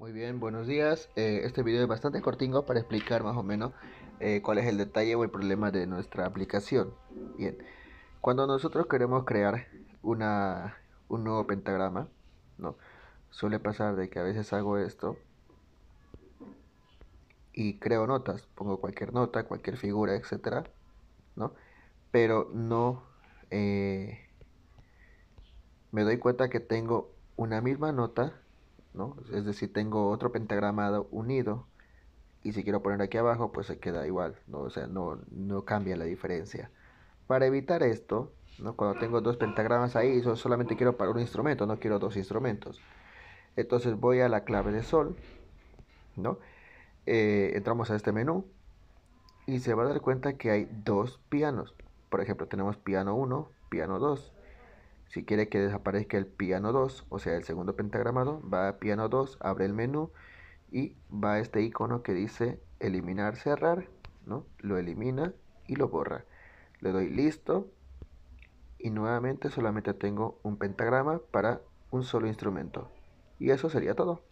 Muy bien, buenos días. Eh, este video es bastante cortingo para explicar más o menos eh, cuál es el detalle o el problema de nuestra aplicación. Bien, cuando nosotros queremos crear una, un nuevo pentagrama, ¿no? suele pasar de que a veces hago esto y creo notas, pongo cualquier nota, cualquier figura, etcétera, Pero no eh, me doy cuenta que tengo una misma nota ¿no? Es decir, tengo otro pentagramado unido y si quiero poner aquí abajo, pues se queda igual, ¿no? O sea, no, cambia la diferencia. Para evitar esto, ¿no? Cuando tengo dos pentagramas ahí, solamente quiero para un instrumento, no quiero dos instrumentos. Entonces voy a la clave de sol, ¿no? Eh, entramos a este menú y se va a dar cuenta que hay dos pianos. Por ejemplo, tenemos piano 1, piano 2. Si quiere que desaparezca el piano 2, o sea, el segundo pentagramado, va a piano 2, abre el menú y va a este icono que dice eliminar, cerrar, ¿no? Lo elimina y lo borra. Le doy listo y nuevamente solamente tengo un pentagrama para un solo instrumento. Y eso sería todo.